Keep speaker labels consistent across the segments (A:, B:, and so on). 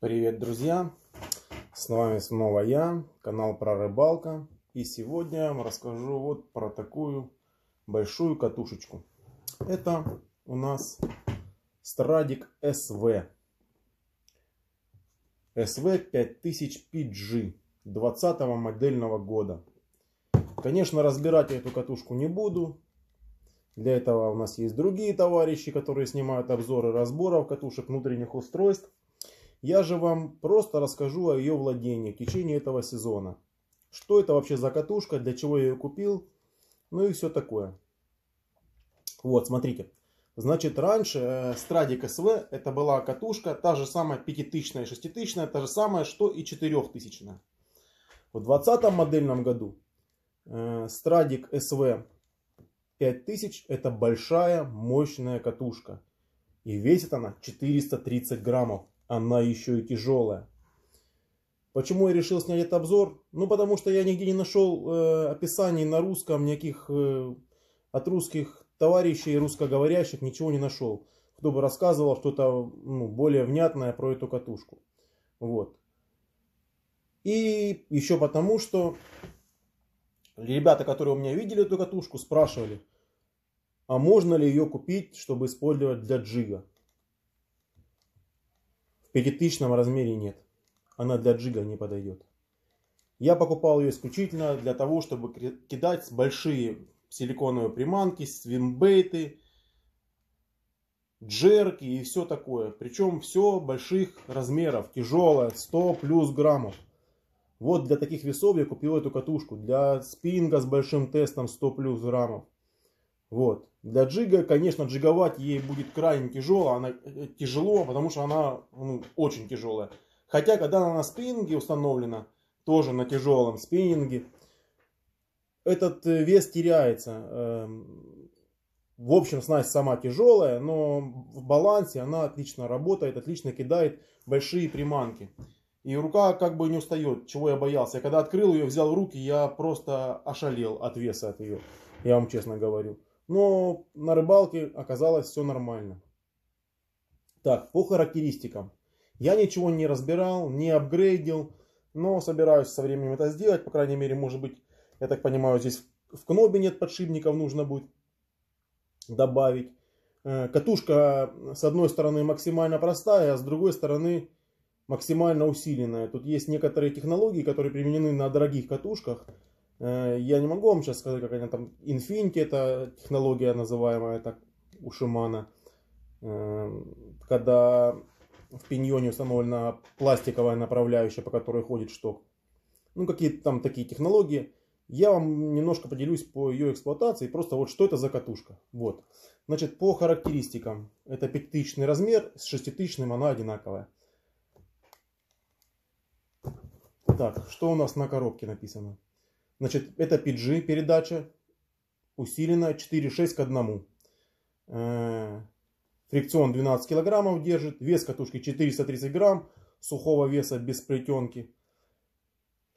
A: Привет, друзья! С вами снова я, канал про рыбалка. И сегодня я вам расскажу вот про такую большую катушечку. Это у нас Страдик СВ. СВ 5000 PG 20 модельного года. Конечно, разбирать я эту катушку не буду. Для этого у нас есть другие товарищи, которые снимают обзоры разборов катушек внутренних устройств. Я же вам просто расскажу о ее владении в течение этого сезона. Что это вообще за катушка, для чего я ее купил, ну и все такое. Вот, смотрите. Значит, раньше э, Stradic SV это была катушка, та же самая 5000 и 6000, та же самая, что и 4000. В 20 модельном году э, Stradic SV 5000 это большая мощная катушка. И весит она 430 граммов она еще и тяжелая. Почему я решил снять этот обзор? Ну, потому что я нигде не нашел э, описаний на русском, никаких э, от русских товарищей русскоговорящих ничего не нашел. Кто бы рассказывал что-то ну, более внятное про эту катушку. Вот. И еще потому, что ребята, которые у меня видели эту катушку, спрашивали, а можно ли ее купить, чтобы использовать для джига пятитысячном размере нет. Она для джига не подойдет. Я покупал ее исключительно для того, чтобы кидать большие силиконовые приманки, свимбейты, джерки и все такое. Причем все больших размеров, тяжелое, 100 плюс граммов. Вот для таких весов я купил эту катушку. Для спинга с большим тестом 100 плюс граммов. Вот. Для джига, конечно, джиговать ей будет крайне тяжело, она э, тяжело, потому что она ну, очень тяжелая. Хотя, когда она на спиннинге установлена, тоже на тяжелом спиннинге, этот э, вес теряется. Эм, в общем, снасть сама тяжелая, но в балансе она отлично работает, отлично кидает большие приманки. И рука как бы не устает, чего я боялся. Я когда открыл ее, взял в руки, я просто ошалел от веса от ее. Я вам честно говорю. Но на рыбалке оказалось все нормально. Так, по характеристикам. Я ничего не разбирал, не апгрейдил, но собираюсь со временем это сделать. По крайней мере, может быть, я так понимаю, здесь в кнобе нет подшипников, нужно будет добавить. Э, катушка с одной стороны максимально простая, а с другой стороны максимально усиленная. Тут есть некоторые технологии, которые применены на дорогих катушках – Э, я не могу вам сейчас сказать, как они там, Infinity это технология называемая так у Шимана, э, когда в пиньоне установлена пластиковая направляющая, по которой ходит шток. Ну, какие-то там такие технологии. Я вам немножко поделюсь по ее эксплуатации, просто вот что это за катушка. Вот. Значит, по характеристикам. Это пятитысячный размер, с шеститысячным она одинаковая. Так, что у нас на коробке написано? Значит, это PG передача, усилена 4,6 к 1. Э, фрикцион 12 килограммов держит, вес катушки 430 грамм, сухого веса без плетенки.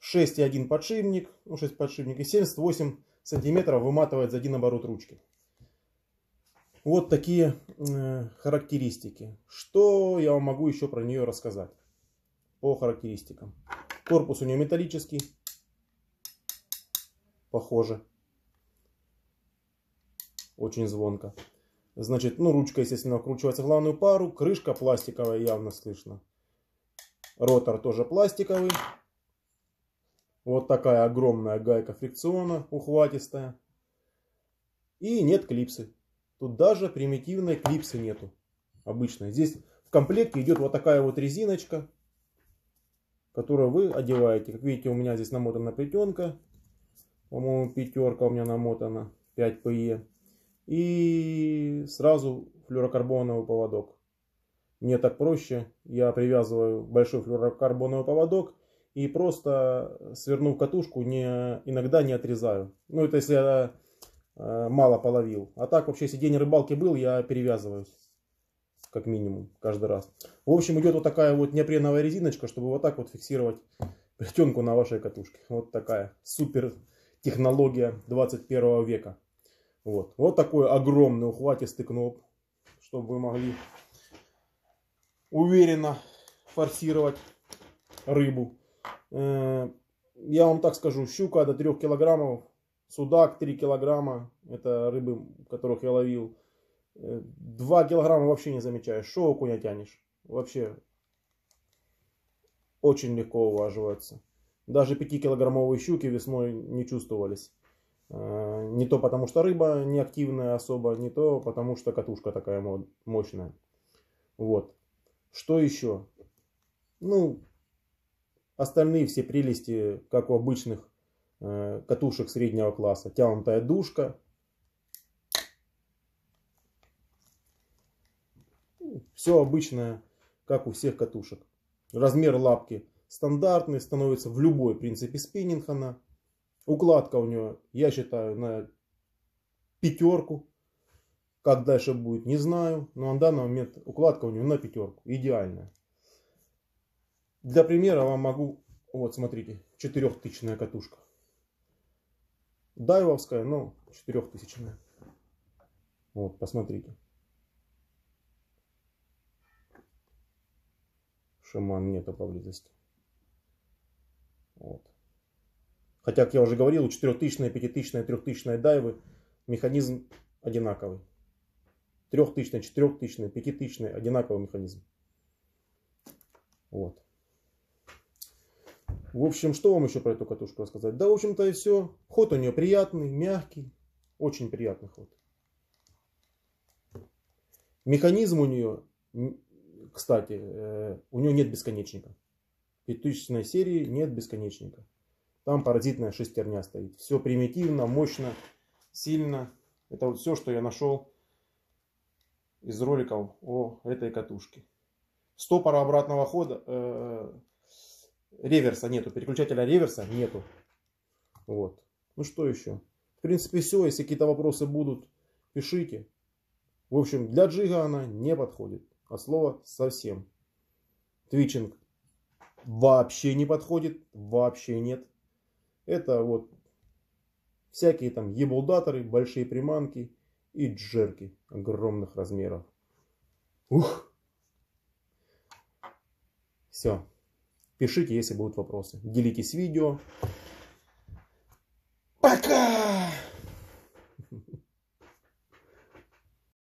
A: 6,1 подшипник, ну 6 подшипник и 78 сантиметров выматывает за один оборот ручки. Вот такие э, характеристики. Что я вам могу еще про нее рассказать по характеристикам. Корпус у нее металлический, похоже. Очень звонко. Значит, ну, ручка, естественно, вкручивается в главную пару. Крышка пластиковая, явно слышно. Ротор тоже пластиковый. Вот такая огромная гайка фрикциона, ухватистая. И нет клипсы. Тут даже примитивной клипсы нету. Обычно. Здесь в комплекте идет вот такая вот резиночка, которую вы одеваете. Как видите, у меня здесь намотана плетенка по-моему, пятерка у меня намотана, 5 ПЕ. И сразу флюорокарбоновый поводок. Мне так проще, я привязываю большой флюорокарбоновый поводок и просто свернув катушку, не, иногда не отрезаю. Ну, это если я э, мало половил. А так вообще, если день рыбалки был, я перевязываюсь. Как минимум, каждый раз. В общем, идет вот такая вот неопреновая резиночка, чтобы вот так вот фиксировать плетенку на вашей катушке. Вот такая супер технология 21 века. Вот, вот такой огромный ухватистый кноп, чтобы вы могли уверенно форсировать рыбу. Э, я вам так скажу, щука до 3 килограммов, судак 3 килограмма, это рыбы, которых я ловил. 2 э, килограмма вообще не замечаешь, что окуня тянешь. Вообще очень легко уваживается даже 5-килограммовые щуки весной не чувствовались. Э, не то потому, что рыба неактивная особо, не то потому, что катушка такая мощная. Вот. Что еще? Ну, остальные все прелести, как у обычных э, катушек среднего класса. Тянутая душка. Все обычное, как у всех катушек. Размер лапки стандартный, становится в любой принципе спиннинг она. Укладка у нее, я считаю, на пятерку. Как дальше будет, не знаю. Но на данный момент укладка у нее на пятерку. Идеальная. Для примера вам могу... Вот, смотрите, четырехтысячная катушка. Дайвовская, но ну, четырехтысячная. Вот, посмотрите. Шаман нету поблизости. Хотя, как я уже говорил, у 4000, 5000, 3000 дайвы механизм одинаковый. 3000, 4000, 5000 одинаковый механизм. Вот. В общем, что вам еще про эту катушку рассказать? Да, в общем-то и все. Ход у нее приятный, мягкий. Очень приятный ход. Механизм у нее, кстати, э, у нее нет бесконечника. Пятитысячной серии нет бесконечника. Там паразитная шестерня стоит. Все примитивно, мощно, сильно. Это вот все, что я нашел из роликов о этой катушке. Стопора обратного хода, э, э реверса нету, переключателя реверса нету. Вот. Ну что еще? В принципе все, если какие-то вопросы будут, пишите. В общем, для джига она не подходит. а слова совсем. Твичинг вообще не подходит, вообще нет. Это вот всякие там ебулдаторы, большие приманки и джерки огромных размеров. Ух! Все. Пишите, если будут вопросы. Делитесь видео. Пока!